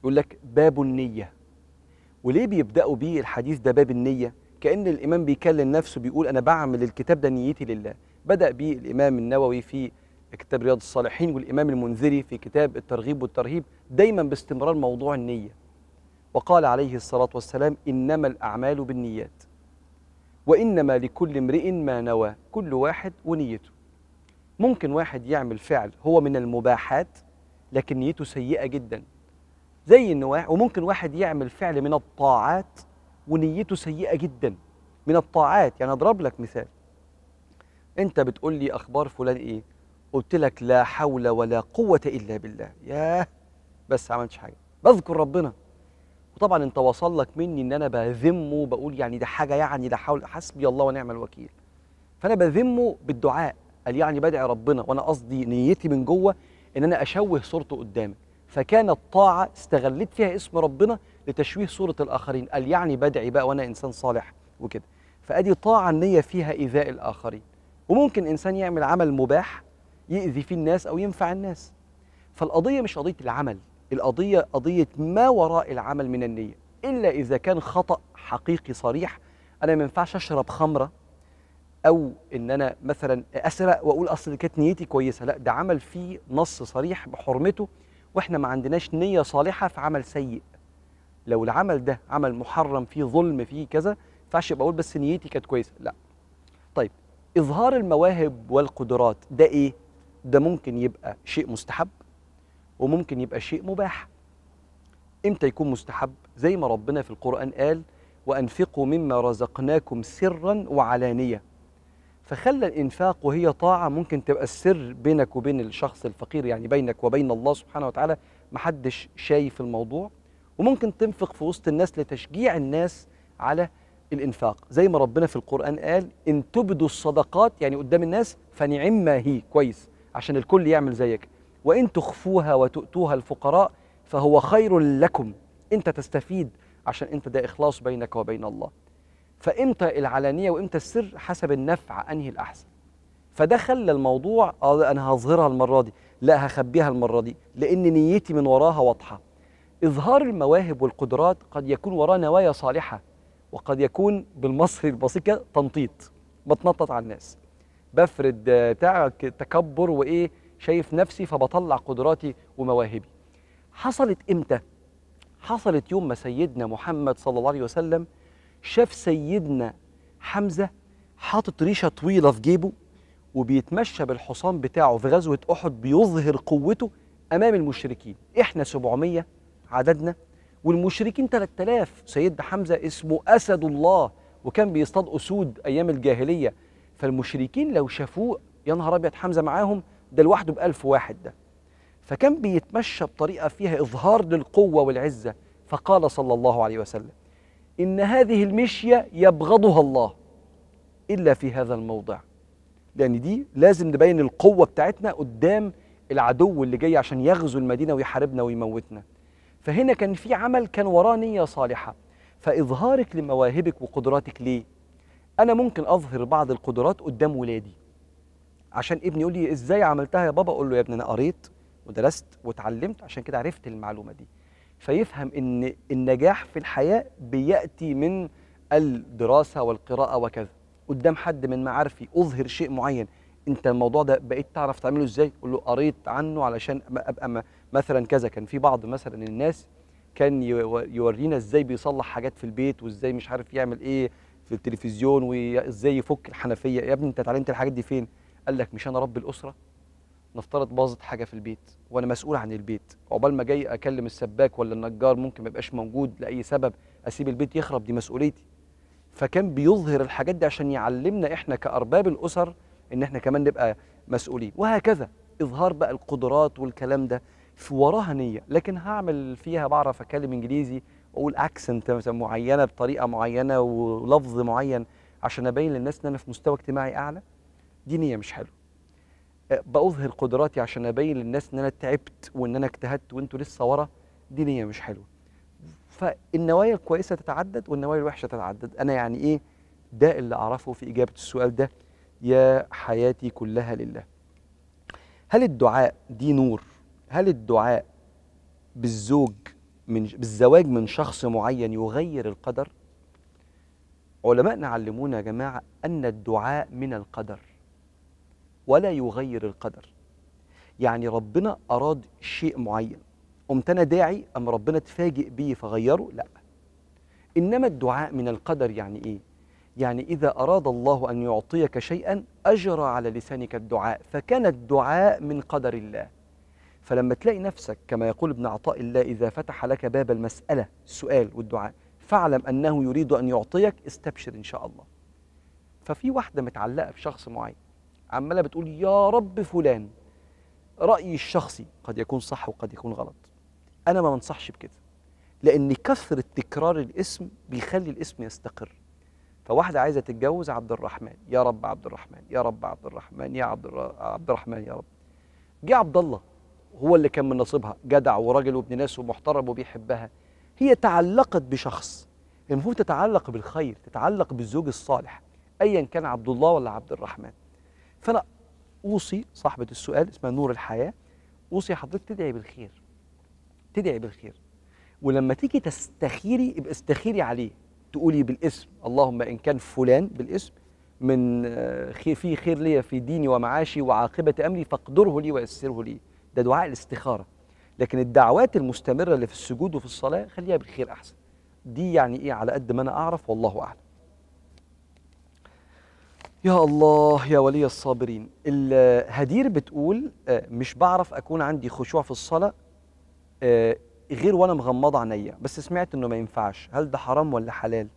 يقول لك باب النية وليه بيبداوا بيه الحديث ده باب النيه كان الامام بيكلم نفسه بيقول انا بعمل الكتاب ده نيتي لله بدا بيه الامام النووي في كتاب رياض الصالحين والامام المنذري في كتاب الترغيب والترهيب دايما باستمرار موضوع النيه وقال عليه الصلاه والسلام انما الاعمال بالنيات وانما لكل امرئ ما نوى كل واحد ونيته ممكن واحد يعمل فعل هو من المباحات لكن نيته سيئه جدا زي ان وممكن واحد يعمل فعل من الطاعات ونيته سيئه جدا من الطاعات يعني اضرب لك مثال انت بتقول لي اخبار فلان ايه قلت لك لا حول ولا قوه الا بالله ياه بس عملتش حاجه بذكر ربنا وطبعا انت وصل لك مني ان انا بذمه بقول يعني ده حاجه يعني لا حول حسبي الله ونعم الوكيل فانا بذمه بالدعاء قال يعني بدعي ربنا وانا قصدي نيتي من جوه ان انا اشوه صورته قدامك فكانت طاعة استغلت فيها اسم ربنا لتشويه صورة الآخرين قال يعني بدعي بقى وأنا إنسان صالح وكده فأدي طاعة النية فيها إيذاء الآخرين وممكن إنسان يعمل عمل مباح يأذي فيه الناس أو ينفع الناس فالقضية مش قضية العمل القضية قضية ما وراء العمل من النية إلا إذا كان خطأ حقيقي صريح أنا ما ينفعش أشرب خمرة أو إن أنا مثلا أسرق وأقول أصل كانت نيتي كويسة لا ده عمل فيه نص صريح بحرمته واحنا ما عندناش نيه صالحه في عمل سيء لو العمل ده عمل محرم فيه ظلم فيه كذا ما ينفعش يبقى اقول بس نيتي كانت كويسه لا طيب اظهار المواهب والقدرات ده ايه ده ممكن يبقى شيء مستحب وممكن يبقى شيء مباح امتى يكون مستحب زي ما ربنا في القران قال وانفقوا مما رزقناكم سرا وعلانيه فخلى الإنفاق وهي طاعة ممكن تبقى السر بينك وبين الشخص الفقير يعني بينك وبين الله سبحانه وتعالى محدش شايف الموضوع وممكن تنفق في وسط الناس لتشجيع الناس على الإنفاق زي ما ربنا في القرآن قال إن تبدوا الصدقات يعني قدام الناس فنعم ما هي كويس عشان الكل يعمل زيك وإن تخفوها وتؤتوها الفقراء فهو خير لكم أنت تستفيد عشان أنت ده إخلاص بينك وبين الله فامتى العلانيه وامتى السر حسب النفع انهي الاحسن فده خلى الموضوع اه انا هظهرها المره دي لا هخبيها المره دي لان نيتي من وراها واضحه اظهار المواهب والقدرات قد يكون وراه نوايا صالحه وقد يكون بالمصري البسيط كده تنطيط بتنطط على الناس بفرد بتاع تكبر وايه شايف نفسي فبطلع قدراتي ومواهبي حصلت امتى حصلت يوم ما سيدنا محمد صلى الله عليه وسلم شاف سيدنا حمزة حاطط ريشة طويلة في جيبه وبيتمشى بالحصان بتاعه في غزوة أحد بيظهر قوته أمام المشركين إحنا 700 عددنا والمشركين 3000 سيدنا حمزة اسمه أسد الله وكان بيصطاد أسود أيام الجاهلية فالمشركين لو شافوه يا نهار أبيض حمزة معاهم ده لوحده بألف واحد ده فكان بيتمشى بطريقة فيها إظهار للقوة والعزة فقال صلى الله عليه وسلم إن هذه المشية يبغضها الله إلا في هذا الموضع لأن دي لازم نبين القوة بتاعتنا قدام العدو اللي جاي عشان يغزو المدينة ويحاربنا ويموتنا فهنا كان في عمل كان وراه نية صالحة فإظهارك لمواهبك وقدراتك ليه؟ أنا ممكن أظهر بعض القدرات قدام ولادي عشان ابني يقول لي إزاي عملتها يا بابا أقول له يا ابني أنا قريت ودرست واتعلمت عشان كده عرفت المعلومة دي فيفهم ان النجاح في الحياه بياتي من الدراسه والقراءه وكذا قدام حد من معارفي اظهر شيء معين انت الموضوع ده بقيت تعرف تعمله ازاي قول له قريت عنه علشان ابقى مثلا كذا كان في بعض مثلا الناس كان يورينا ازاي بيصلح حاجات في البيت وازاي مش عارف يعمل ايه في التلفزيون وازاي يفك الحنفيه يا ابني انت اتعلمت الحاجات دي فين قال لك مش انا رب الاسره نفترض باظت حاجه في البيت وانا مسؤول عن البيت عقبال ما جاي اكلم السباك ولا النجار ممكن ما يبقاش موجود لاي سبب اسيب البيت يخرب دي مسؤوليتي فكان بيظهر الحاجات دي عشان يعلمنا احنا كارباب الاسر ان احنا كمان نبقى مسؤولين وهكذا اظهار بقى القدرات والكلام ده في وراها نيه لكن هعمل فيها بعرف اتكلم انجليزي واقول اكسنت معينه بطريقه معينه ولفظ معين عشان ابين للناس ان انا في مستوى اجتماعي اعلى دي نيه مش حلوه بأظهر قدراتي عشان أبين للناس إن أنا تعبت وإن أنا اجتهدت وأنتوا لسه ورا دي نية مش حلوة فالنوايا الكويسة تتعدد والنوايا الوحشة تتعدد أنا يعني إيه ده اللي أعرفه في إجابة السؤال ده يا حياتي كلها لله هل الدعاء دي نور هل الدعاء بالزوج من بالزواج من شخص معين يغير القدر علمائنا علمونا يا جماعه ان الدعاء من القدر ولا يغير القدر يعني ربنا أراد شيء معين قمت أنا داعي أم ربنا تفاجئ بيه فغيره لا إنما الدعاء من القدر يعني إيه يعني إذا أراد الله أن يعطيك شيئا أجرى على لسانك الدعاء فكان الدعاء من قدر الله فلما تلاقي نفسك كما يقول ابن عطاء الله إذا فتح لك باب المسألة السؤال والدعاء فاعلم أنه يريد أن يعطيك استبشر إن شاء الله ففي واحدة متعلقة بشخص معين عماله بتقول يا رب فلان رايي الشخصي قد يكون صح وقد يكون غلط انا ما بنصحش بكده لان كثره تكرار الاسم بيخلي الاسم يستقر فواحده عايزه تتجوز عبد الرحمن يا رب عبد الرحمن يا رب عبد الرحمن يا عبد, عبد الرحمن يا رب جه عبد الله هو اللي كان من نصيبها جدع وراجل وابن ناس ومحترم وبيحبها هي تعلقت بشخص المفروض تتعلق بالخير تتعلق بالزوج الصالح ايا كان عبد الله ولا عبد الرحمن فانا اوصي صاحبه السؤال اسمها نور الحياه اوصي حضرتك تدعي بالخير تدعي بالخير ولما تيجي تستخيري ابقى استخيري عليه تقولي بالاسم اللهم ان كان فلان بالاسم من آه، خير في خير لي في ديني ومعاشي وعاقبه امري فاقدره لي ويسره لي ده دعاء الاستخاره لكن الدعوات المستمره اللي في السجود وفي الصلاه خليها بالخير احسن دي يعني ايه على قد ما انا اعرف والله اعلم يا الله يا ولي الصابرين الهدير بتقول آه، مش بعرف اكون عندي خشوع في الصلاه آه، غير وانا مغمضه عينيا بس سمعت انه ما ينفعش هل ده حرام ولا حلال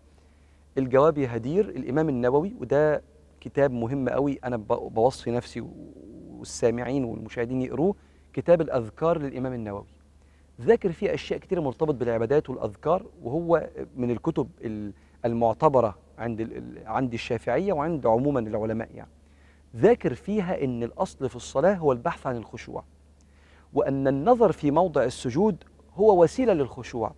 الجواب يا هدير الامام النووي وده كتاب مهم قوي انا بوصي نفسي والسامعين والمشاهدين يقروه كتاب الاذكار للامام النووي ذاكر فيه اشياء كتير مرتبط بالعبادات والاذكار وهو من الكتب المعتبره عند عند الشافعيه وعند عموما العلماء يعني ذاكر فيها ان الاصل في الصلاه هو البحث عن الخشوع وان النظر في موضع السجود هو وسيله للخشوع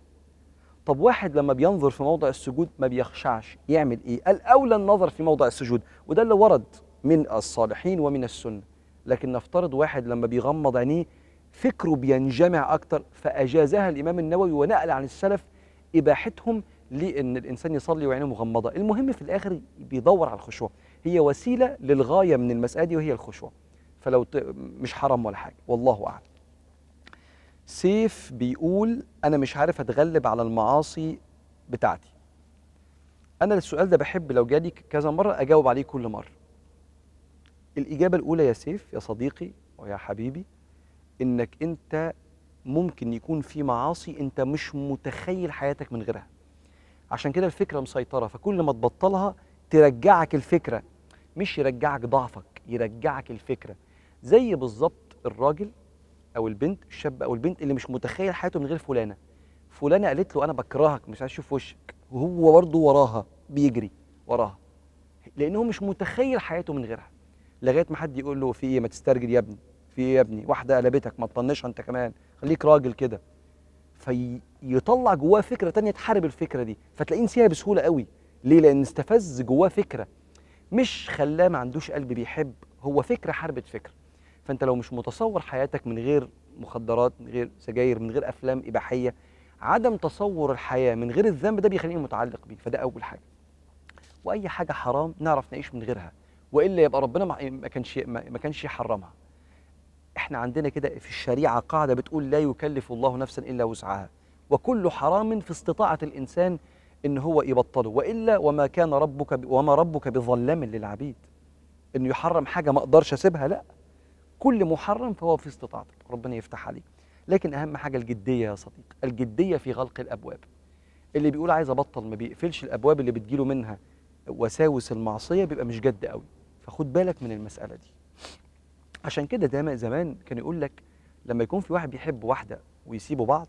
طب واحد لما بينظر في موضع السجود ما بيخشعش يعمل ايه قال اولى النظر في موضع السجود وده اللي ورد من الصالحين ومن السنه لكن نفترض واحد لما بيغمض عينيه فكره بينجمع اكتر فاجازها الامام النووي ونقل عن السلف اباحتهم لان الانسان يصلي وعينه مغمضه المهم في الاخر بيدور على الخشوع هي وسيله للغايه من المساله دي وهي الخشوع فلو ت... مش حرام ولا حاجه والله اعلم سيف بيقول انا مش عارف اتغلب على المعاصي بتاعتي انا السؤال ده بحب لو جالي كذا مره اجاوب عليه كل مره الاجابه الاولى يا سيف يا صديقي ويا حبيبي انك انت ممكن يكون في معاصي انت مش متخيل حياتك من غيرها عشان كده الفكره مسيطره فكل ما تبطلها ترجعك الفكره مش يرجعك ضعفك يرجعك الفكره زي بالظبط الراجل او البنت الشاب او البنت اللي مش متخيل حياته من غير فلانه فلانه قالت له انا بكرهك مش عايز اشوف وشك وهو برضه وراها بيجري وراها لانه مش متخيل حياته من غيرها لغايه ما حد يقول له في ايه ما تسترجل يا ابني في ايه يا ابني واحده قلبتك ما تطنشها انت كمان خليك راجل كده في يطلع جواه فكره تانية تحارب الفكره دي فتلاقيه نسيها بسهوله قوي ليه لان استفز جواه فكره مش خلاه ما عندوش قلب بيحب هو فكره حاربت فكره فانت لو مش متصور حياتك من غير مخدرات من غير سجاير من غير افلام اباحيه عدم تصور الحياه من غير الذنب ده بيخليني متعلق بيه فده اول حاجه واي حاجه حرام نعرف نعيش من غيرها والا يبقى ربنا ما إيه، كانش ما كانش يحرمها احنا عندنا كده في الشريعه قاعده بتقول لا يكلف الله نفسا الا وسعها وكل حرام في استطاعة الإنسان إن هو يبطله وإلا وما كان ربك ب... وما ربك بظلام للعبيد إنه يحرم حاجة ما أقدرش أسيبها لا كل محرم فهو في استطاعتك ربنا يفتح عليك لكن أهم حاجة الجدية يا صديق الجدية في غلق الأبواب اللي بيقول عايز أبطل ما بيقفلش الأبواب اللي بتجيله منها وساوس المعصية بيبقى مش جد قوي فخد بالك من المسألة دي عشان كده دايما زمان كان يقول لك لما يكون في واحد بيحب واحدة ويسيبوا بعض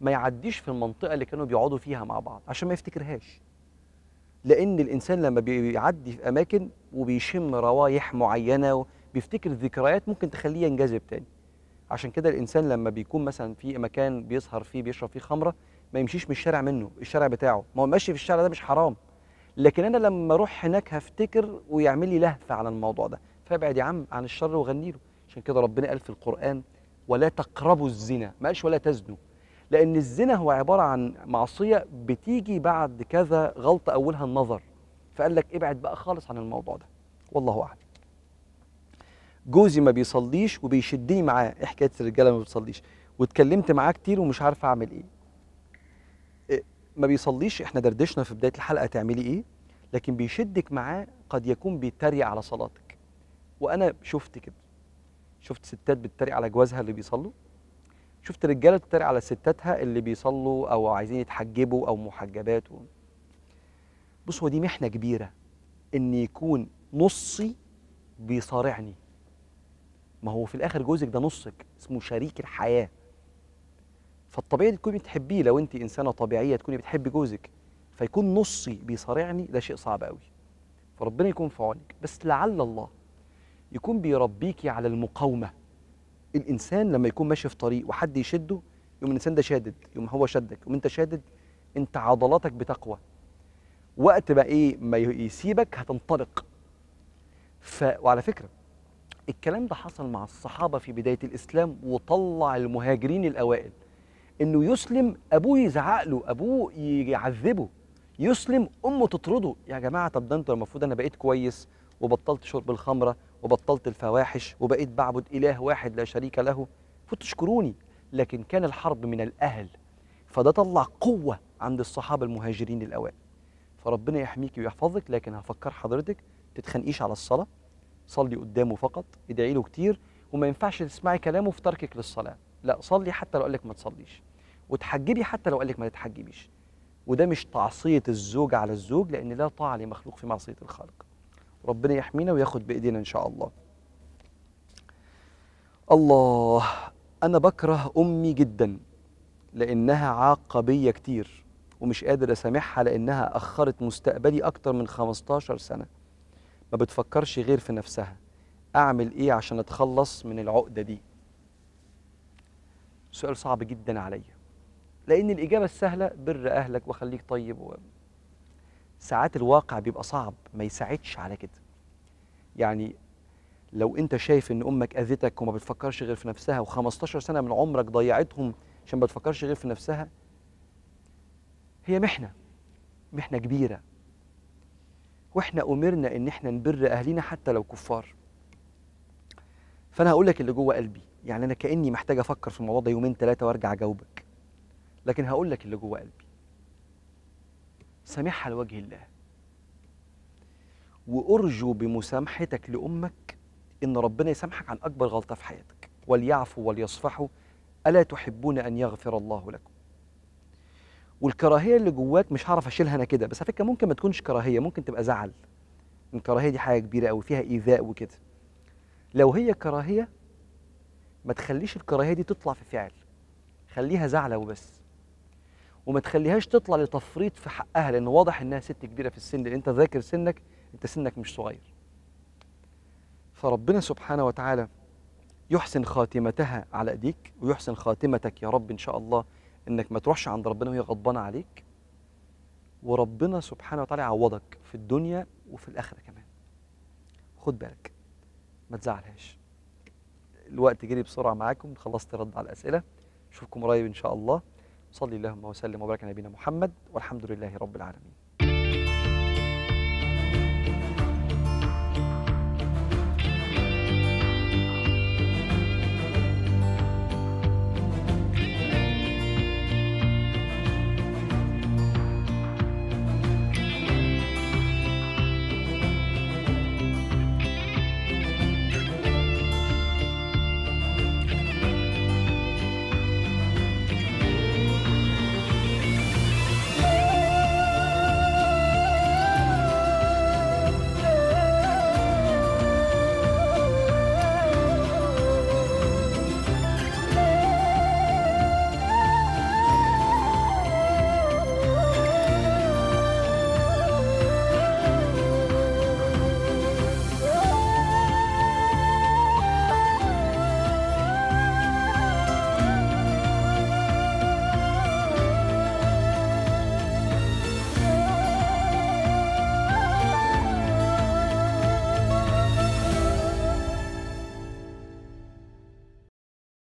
ما يعديش في المنطقه اللي كانوا بيقعدوا فيها مع بعض عشان ما يفتكرهاش لان الانسان لما بيعدي في اماكن وبيشم روايح معينه بيفتكر ذكريات ممكن تخليه ينجذب تاني عشان كده الانسان لما بيكون مثلا في مكان بيسهر فيه بيشرب فيه خمره ما يمشيش من الشارع منه الشارع بتاعه ما هو ماشي في الشارع ده مش حرام لكن انا لما اروح هناك هفتكر ويعمل لي لهفه على الموضوع ده فابعد يا عم عن الشر وغني له عشان كده ربنا قال في القران ولا تقربوا الزنا ما قالش ولا تزنوا لأن الزنا هو عبارة عن معصية بتيجي بعد كذا غلطة أولها النظر فقال لك ابعد بقى خالص عن الموضوع ده والله أعلم جوزي ما بيصليش وبيشدني معاه إيه حكاية الرجالة ما بتصليش واتكلمت معاه كتير ومش عارف أعمل إيه, إيه، ما بيصليش احنا دردشنا في بدايه الحلقه تعملي ايه لكن بيشدك معاه قد يكون بيتريق على صلاتك وانا شفت كده شفت ستات بتتريق على جوازها اللي بيصلوا شفت رجاله بتتريق على ستاتها اللي بيصلوا او عايزين يتحجبوا او محجبات بص هو دي محنه كبيره ان يكون نصي بيصارعني ما هو في الاخر جوزك ده نصك اسمه شريك الحياه فالطبيعي تكوني بتحبيه لو انت انسانه طبيعيه تكوني بتحبي جوزك فيكون نصي بيصارعني ده شيء صعب قوي فربنا يكون في عونك بس لعل الله يكون بيربيكي على المقاومه الانسان لما يكون ماشي في طريق وحد يشده يوم الانسان ده شادد يوم هو شدك يوم انت شادد انت عضلاتك بتقوى وقت بقى ايه ما يسيبك هتنطلق ف وعلى فكره الكلام ده حصل مع الصحابه في بدايه الاسلام وطلع المهاجرين الاوائل انه يسلم ابوه يزعق له ابوه يعذبه يسلم امه تطرده يا جماعه طب ده انتوا المفروض انا بقيت كويس وبطلت شرب الخمره وبطلت الفواحش وبقيت بعبد إله واحد لا شريك له فتشكروني لكن كان الحرب من الأهل فده طلع قوة عند الصحابة المهاجرين الأوائل فربنا يحميك ويحفظك لكن هفكر حضرتك تتخنقيش على الصلاة صلي قدامه فقط ادعي له كتير وما ينفعش تسمعي كلامه في تركك للصلاة لا صلي حتى لو قال لك ما تصليش وتحجبي حتى لو قال لك ما تتحجبيش وده مش تعصية الزوج على الزوج لأن لا طاعة لمخلوق في معصية الخالق ربنا يحمينا وياخد بايدينا ان شاء الله الله انا بكره امي جدا لانها عاقه بيا كتير ومش قادر اسامحها لانها اخرت مستقبلي اكتر من 15 سنه ما بتفكرش غير في نفسها اعمل ايه عشان اتخلص من العقده دي سؤال صعب جدا عليا لان الاجابه السهله بر اهلك وخليك طيب و... ساعات الواقع بيبقى صعب ما يساعدش على كده يعني لو انت شايف ان امك اذتك وما بتفكرش غير في نفسها و15 سنه من عمرك ضيعتهم عشان ما بتفكرش غير في نفسها هي محنه محنه كبيره واحنا امرنا ان احنا نبر اهلنا حتى لو كفار فانا هقول لك اللي جوه قلبي يعني انا كاني محتاج افكر في الموضوع ده يومين ثلاثه وارجع اجاوبك لكن هقول لك اللي جوه قلبي سامحها لوجه الله وأرجو بمسامحتك لأمك إن ربنا يسامحك عن أكبر غلطة في حياتك وليعفو وليصفحوا ألا تحبون أن يغفر الله لكم والكراهية اللي جواك مش هعرف أشيلها أنا كده بس على فكرة ممكن ما تكونش كراهية ممكن تبقى زعل الكراهية دي حاجة كبيرة قوي فيها إيذاء وكده لو هي كراهية ما تخليش الكراهية دي تطلع في فعل خليها زعلة وبس وما تخليهاش تطلع لتفريط في حقها لان واضح انها ست كبيره في السن لان انت ذاكر سنك انت سنك مش صغير فربنا سبحانه وتعالى يحسن خاتمتها على ايديك ويحسن خاتمتك يا رب ان شاء الله انك ما تروحش عند ربنا وهي غضبانه عليك وربنا سبحانه وتعالى يعوضك في الدنيا وفي الاخره كمان خد بالك ما تزعلهاش الوقت جري بسرعه معاكم خلصت رد على الاسئله اشوفكم قريب ان شاء الله صلي اللهم وسلم وبارك على نبينا محمد والحمد لله رب العالمين